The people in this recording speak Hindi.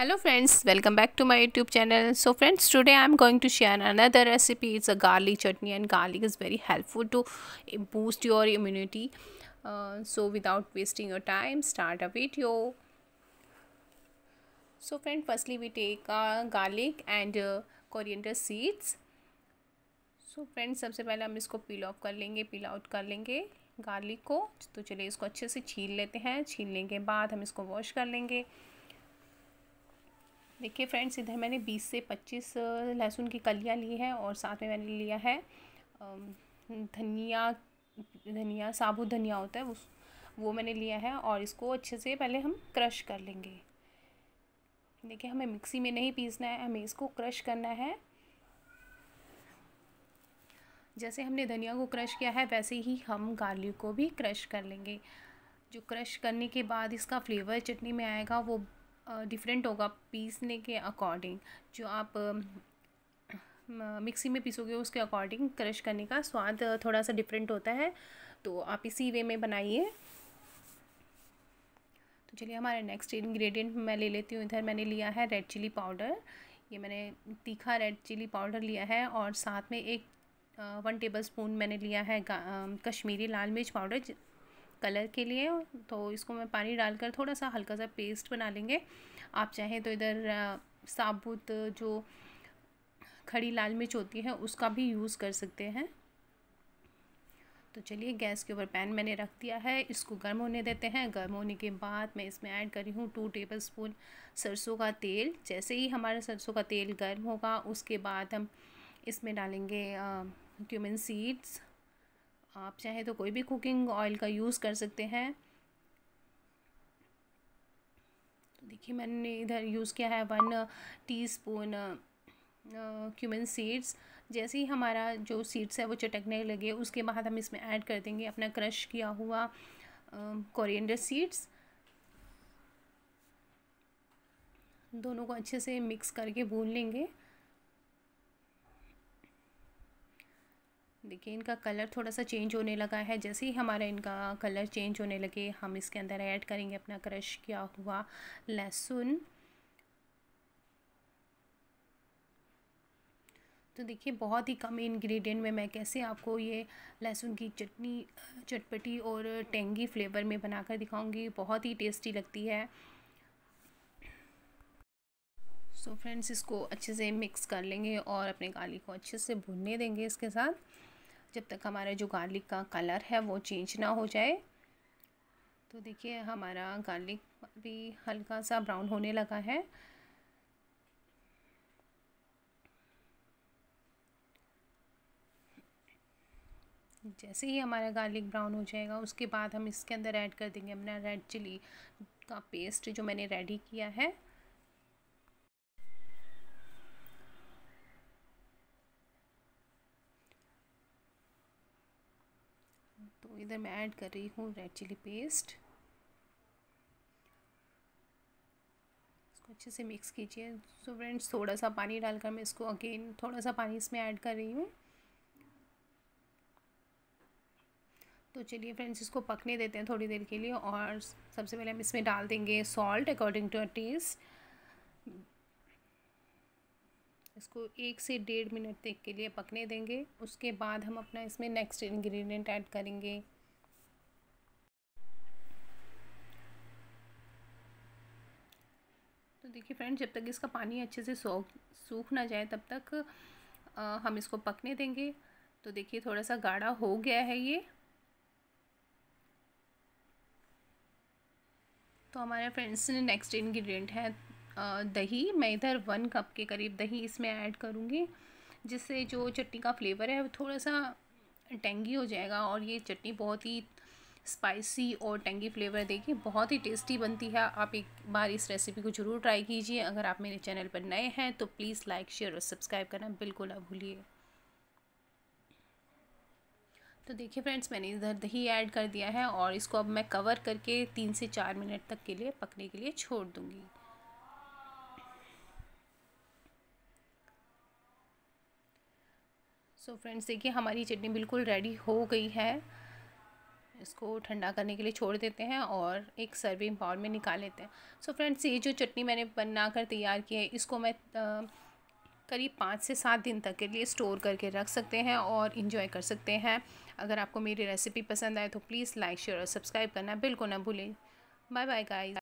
hello friends welcome back to my YouTube channel so friends today I am going to share another recipe is a garlic chutney and garlic is very helpful to boost your immunity so without wasting your time start a video so friend firstly we take garlic and coriander seeds so friends सबसे पहले हम इसको पील ऑफ कर लेंगे पील आउट कर लेंगे गार्लिक को तो चलिए इसको अच्छे से छील लेते हैं छीलने के बाद हम इसको वॉश कर लेंगे देखिए फ्रेंड्स इधर मैंने 20 से 25 लहसुन की कलियाँ ली हैं और साथ में मैंने लिया है धनिया धनिया साबुत धनिया होता है उस वो मैंने लिया है और इसको अच्छे से पहले हम क्रश कर लेंगे देखिए हमें मिक्सी में नहीं पीसना है हमें इसको क्रश करना है जैसे हमने धनिया को क्रश किया है वैसे ही हम गार्लिक को भी क्रश कर लेंगे जो क्रश करने के बाद इसका फ्लेवर चटनी में आएगा वो डिफरेंट होगा पीसने के अकॉर्डिंग जो आप मिक्सी में पीसोगे उसके अकॉर्डिंग क्रश करने का स्वाद थोड़ा सा डिफरेंट होता है तो आप इसी वे में बनाइए तो चलिए हमारा नेक्स्ट इंग्रेडिएंट मैं ले लेती हूँ इधर मैंने लिया है रेड चिली पाउडर ये मैंने तीखा रेड चिली पाउडर लिया है और साथ में एक वन टेबल स्पून मैंने लिया है कश्मीरी लाल मिर्च पाउडर कलर के लिए तो इसको मैं पानी डालकर थोड़ा सा हल्का सा पेस्ट बना लेंगे आप चाहें तो इधर साबुत जो खड़ी लाल मिर्च होती है उसका भी यूज़ कर सकते हैं तो चलिए गैस के ऊपर पैन मैंने रख दिया है इसको गर्म होने देते हैं गर्म होने के बाद मैं इसमें ऐड करी हूँ टू टेबल स्पून सरसों का तेल जैसे ही हमारा सरसों का तेल गर्म होगा उसके बाद हम इसमें डालेंगे क्यूमिन सीड्स आप चाहे तो कोई भी कुकिंग ऑयल का यूज़ कर सकते हैं तो देखिए मैंने इधर यूज़ किया है वन टीस्पून क्यूमन सीड्स जैसे ही हमारा जो सीड्स है वो चटकने लगे उसके बाद हम इसमें ऐड कर देंगे अपना क्रश किया हुआ कोरिएंडर सीड्स दोनों को अच्छे से मिक्स करके भून लेंगे देखिए इनका कलर थोड़ा सा चेंज होने लगा है जैसे ही हमारा इनका कलर चेंज होने लगे हम इसके अंदर ऐड करेंगे अपना क्रश किया हुआ लहसुन तो देखिए बहुत ही कम इंग्रेडिएंट में मैं कैसे आपको ये लहसुन की चटनी चटपटी और टेंगी फ्लेवर में बनाकर दिखाऊंगी बहुत ही टेस्टी लगती है सो so फ्रेंड्स इसको अच्छे से मिक्स कर लेंगे और अपने गाली को अच्छे से भुनने देंगे इसके साथ जब तक हमारा जो गार्लिक का कलर है वो चेंज ना हो जाए तो देखिए हमारा गार्लिक भी हल्का सा ब्राउन होने लगा है जैसे ही हमारा गार्लिक ब्राउन हो जाएगा उसके बाद हम इसके अंदर ऐड कर देंगे अपना रेड चिली का पेस्ट जो मैंने रेडी किया है इधर मैं ऐड कर रही हूँ रेड चिली पेस्ट इसको अच्छे से मिक्स कीजिए सो फ्रेंड्स थोड़ा सा पानी डालकर मैं इसको अगेन थोड़ा सा पानी इसमें ऐड कर रही हूँ तो चलिए फ्रेंड्स इसको पकने देते हैं थोड़ी देर के लिए और सबसे पहले हम इसमें डाल देंगे salt according to a taste इसको एक से डेढ़ मिनट तक के लिए पकने देंगे उसके बाद हम अपना इसमें नेक्स्ट इंग्रेडिएंट ऐड करेंगे तो देखिए फ्रेंड जब तक इसका पानी अच्छे से सो सूख ना जाए तब तक आ, हम इसको पकने देंगे तो देखिए थोड़ा सा गाढ़ा हो गया है ये तो हमारे फ्रेंड्स ने नेक्स्ट इंग्रेडिएंट है दही मैं इधर वन कप के करीब दही इसमें ऐड करूँगी जिससे जो चटनी का फ्लेवर है वो थोड़ा सा टेंगी हो जाएगा और ये चटनी बहुत ही स्पाइसी और टेंगी फ्लेवर देगी बहुत ही टेस्टी बनती है आप एक बार इस रेसिपी को ज़रूर ट्राई कीजिए अगर आप मेरे चैनल पर नए हैं तो प्लीज़ लाइक शेयर और सब्सक्राइब करना बिल्कुल ना भूलिए तो देखिए फ्रेंड्स मैंने इधर दही ऐड कर दिया है और इसको अब मैं कवर करके तीन से चार मिनट तक के लिए पकने के लिए छोड़ दूँगी सो फ्रेंड्स देखिए हमारी चटनी बिल्कुल रेडी हो गई है इसको ठंडा करने के लिए छोड़ देते हैं और एक सर्विंग बाउल में निकाल लेते हैं सो so फ्रेंड्स ये जो चटनी मैंने बना कर तैयार की है इसको मैं करीब पाँच से सात दिन तक के लिए स्टोर करके रख सकते हैं और इन्जॉय कर सकते हैं अगर आपको मेरी रेसिपी पसंद आए तो प्लीज़ लाइक शेयर और सब्सक्राइब करना बिल्कुल ना भूलें बाय बाय गाइस